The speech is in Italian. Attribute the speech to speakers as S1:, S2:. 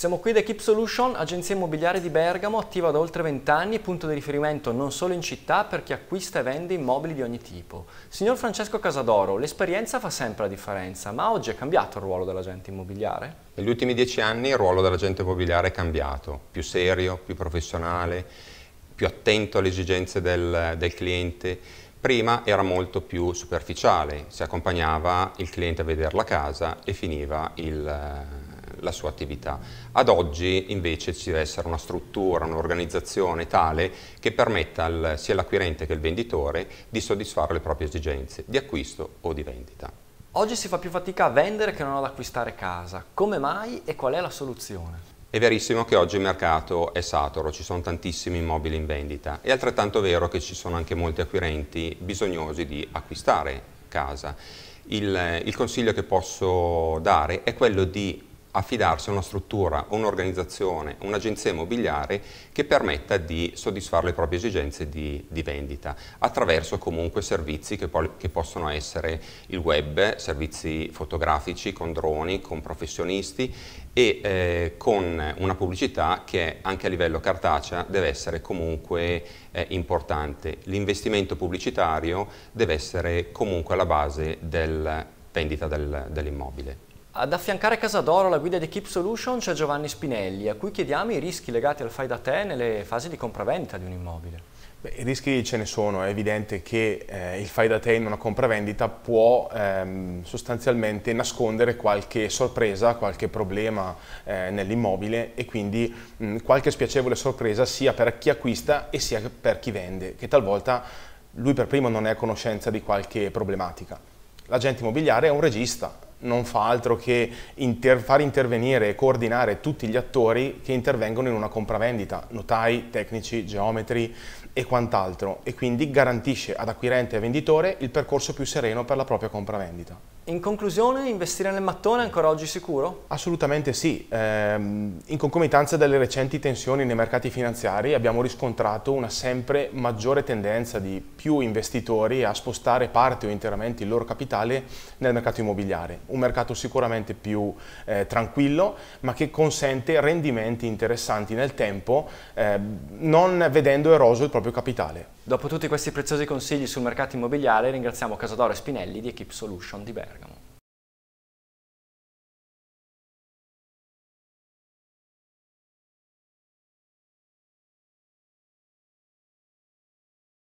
S1: Siamo qui da Equip Solution, agenzia immobiliare di Bergamo, attiva da oltre 20 anni e punto di riferimento non solo in città per chi acquista e vende immobili di ogni tipo. Signor Francesco Casadoro, l'esperienza fa sempre la differenza, ma oggi è cambiato il ruolo dell'agente immobiliare?
S2: Negli ultimi dieci anni il ruolo dell'agente immobiliare è cambiato, più serio, più professionale, più attento alle esigenze del, del cliente, Prima era molto più superficiale, si accompagnava il cliente a vedere la casa e finiva il, la sua attività. Ad oggi invece ci deve essere una struttura, un'organizzazione tale che permetta al, sia l'acquirente che il venditore di soddisfare le proprie esigenze di acquisto o di vendita.
S1: Oggi si fa più fatica a vendere che non ad acquistare casa. Come mai e qual è la soluzione?
S2: È verissimo che oggi il mercato è saturo, ci sono tantissimi immobili in vendita. È altrettanto vero che ci sono anche molti acquirenti bisognosi di acquistare casa. Il, il consiglio che posso dare è quello di affidarsi a una struttura, un'organizzazione, un'agenzia immobiliare che permetta di soddisfare le proprie esigenze di, di vendita attraverso comunque servizi che, che, possono essere il web, servizi fotografici con droni, con professionisti e eh, con una pubblicità che anche a livello cartacea deve essere comunque eh, importante. L'investimento pubblicitario deve essere comunque alla base della vendita del, dell'immobile.
S1: Ad affiancare Casadoro alla guida di Keep Solution c'è Giovanni Spinelli, a cui chiediamo i rischi legati al fai da te nelle fasi di compravendita di un immobile.
S3: Beh, I rischi ce ne sono, è evidente che eh, il fai da te in una compravendita può ehm, sostanzialmente nascondere qualche sorpresa, qualche problema eh, nell'immobile e quindi mh, mm, qualche spiacevole sorpresa sia per chi acquista e sia per chi vende, che talvolta lui per primo non è a conoscenza di qualche problematica. L'agente immobiliare è un regista, non fa altro che inter far intervenire e coordinare tutti gli attori che intervengono in una compravendita, notai, tecnici, geometri e quant'altro, e quindi garantisce ad acquirente e venditore il percorso più sereno per la propria compravendita.
S1: In conclusione, investire nel mattone è ancora oggi sicuro?
S3: Assolutamente sì. Ehm, in concomitanza delle recenti tensioni nei mercati finanziari abbiamo riscontrato una sempre maggiore tendenza di più investitori a spostare parte o interamente il loro capitale nel mercato immobiliare un mercato sicuramente più eh, tranquillo, ma che consente rendimenti interessanti nel tempo, eh, non vedendo eroso il proprio capitale.
S1: Dopo tutti questi preziosi consigli sul mercato immobiliare, ringraziamo Casadoro e Spinelli di Equip Solution di Bergamo.